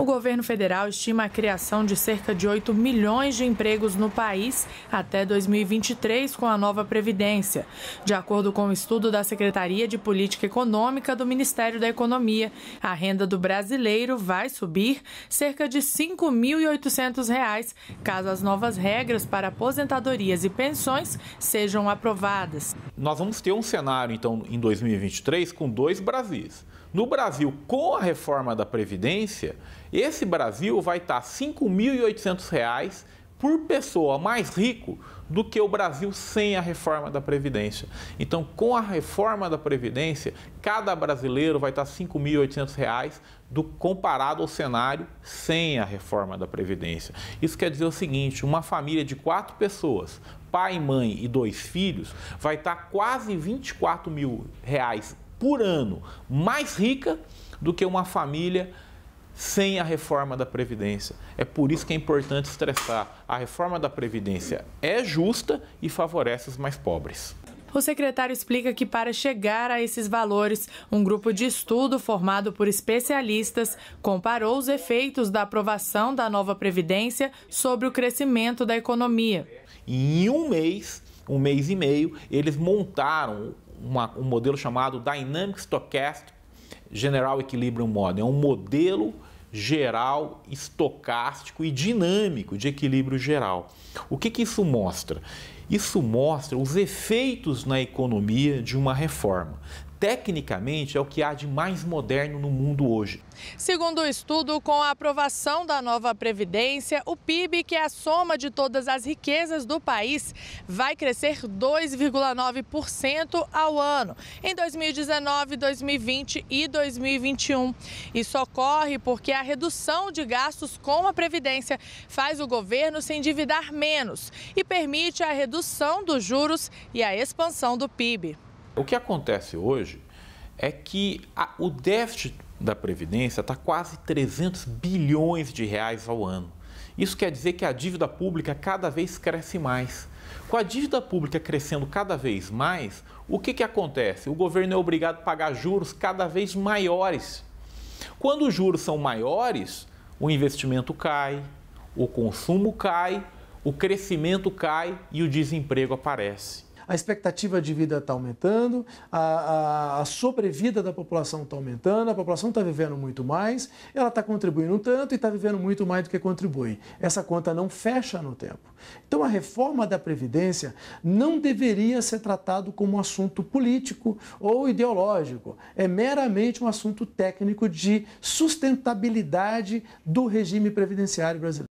O governo federal estima a criação de cerca de 8 milhões de empregos no país até 2023 com a nova Previdência. De acordo com o um estudo da Secretaria de Política Econômica do Ministério da Economia, a renda do brasileiro vai subir cerca de R$ 5.800 caso as novas regras para aposentadorias e pensões sejam aprovadas. Nós vamos ter um cenário, então, em 2023 com dois Brasis. No Brasil, com a reforma da Previdência, esse Brasil vai estar R$ 5.800 por pessoa mais rico do que o Brasil sem a reforma da Previdência. Então, com a reforma da Previdência, cada brasileiro vai estar R$ 5.800 do comparado ao cenário sem a reforma da Previdência. Isso quer dizer o seguinte, uma família de quatro pessoas, pai, mãe e dois filhos, vai estar quase R$ 24 mil reais por ano mais rica do que uma família sem a reforma da Previdência. É por isso que é importante estressar. A reforma da Previdência é justa e favorece os mais pobres. O secretário explica que, para chegar a esses valores, um grupo de estudo formado por especialistas comparou os efeitos da aprovação da nova Previdência sobre o crescimento da economia. Em um mês, um mês e meio, eles montaram uma, um modelo chamado Dynamic Stochastic General Equilibrium Model. É um modelo geral, estocástico e dinâmico de equilíbrio geral. O que, que isso mostra? Isso mostra os efeitos na economia de uma reforma. Tecnicamente, é o que há de mais moderno no mundo hoje. Segundo o estudo, com a aprovação da nova Previdência, o PIB, que é a soma de todas as riquezas do país, vai crescer 2,9% ao ano em 2019, 2020 e 2021. Isso ocorre porque a redução de gastos com a Previdência faz o governo se endividar menos e permite a redução redução dos juros e a expansão do PIB. O que acontece hoje é que a, o déficit da Previdência está quase 300 bilhões de reais ao ano. Isso quer dizer que a dívida pública cada vez cresce mais. Com a dívida pública crescendo cada vez mais, o que, que acontece? O governo é obrigado a pagar juros cada vez maiores. Quando os juros são maiores, o investimento cai, o consumo cai o crescimento cai e o desemprego aparece. A expectativa de vida está aumentando, a, a, a, sobrevida da população está aumentando, a população está vivendo muito mais, ela está contribuindo tanto e está vivendo muito mais do que contribui. Essa conta não fecha no tempo. Então, a reforma da Previdência não deveria ser tratado como um assunto político ou ideológico. É meramente um assunto técnico de sustentabilidade do regime previdenciário brasileiro.